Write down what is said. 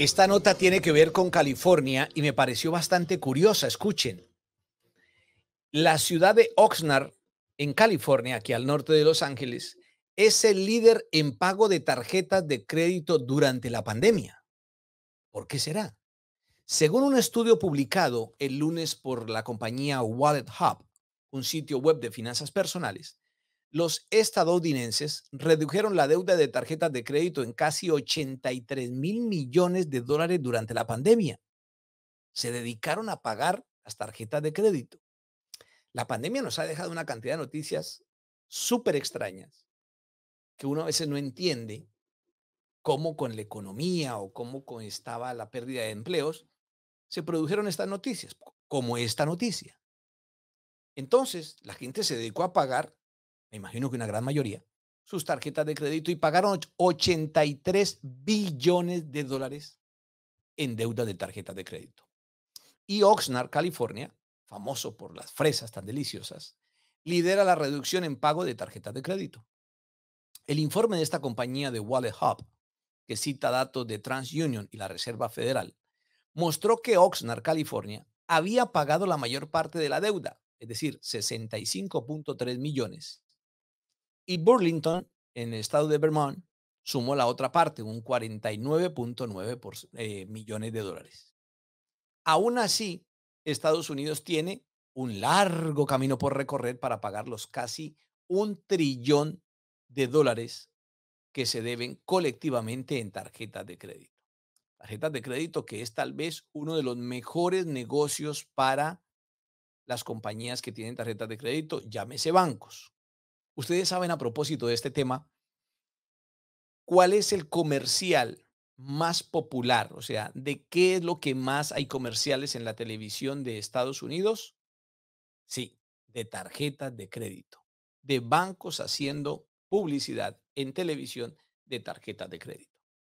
Esta nota tiene que ver con California y me pareció bastante curiosa. Escuchen. La ciudad de Oxnard, en California, aquí al norte de Los Ángeles, es el líder en pago de tarjetas de crédito durante la pandemia. ¿Por qué será? Según un estudio publicado el lunes por la compañía Wallet Hub, un sitio web de finanzas personales, los estadounidenses redujeron la deuda de tarjetas de crédito en casi 83 mil millones de dólares durante la pandemia. Se dedicaron a pagar las tarjetas de crédito. La pandemia nos ha dejado una cantidad de noticias súper extrañas que uno a veces no entiende cómo con la economía o cómo estaba la pérdida de empleos se produjeron estas noticias, como esta noticia. Entonces, la gente se dedicó a pagar me imagino que una gran mayoría, sus tarjetas de crédito y pagaron 83 billones de dólares en deuda de tarjetas de crédito. Y Oxnard, California, famoso por las fresas tan deliciosas, lidera la reducción en pago de tarjetas de crédito. El informe de esta compañía de Wallet Hub, que cita datos de TransUnion y la Reserva Federal, mostró que Oxnard, California, había pagado la mayor parte de la deuda, es decir, 65.3 millones, y Burlington, en el estado de Vermont, sumó la otra parte, un 49.9 eh, millones de dólares. Aún así, Estados Unidos tiene un largo camino por recorrer para pagar los casi un trillón de dólares que se deben colectivamente en tarjetas de crédito. Tarjetas de crédito que es tal vez uno de los mejores negocios para las compañías que tienen tarjetas de crédito, llámese bancos. Ustedes saben a propósito de este tema, ¿cuál es el comercial más popular? O sea, ¿de qué es lo que más hay comerciales en la televisión de Estados Unidos? Sí, de tarjetas de crédito, de bancos haciendo publicidad en televisión de tarjetas de crédito.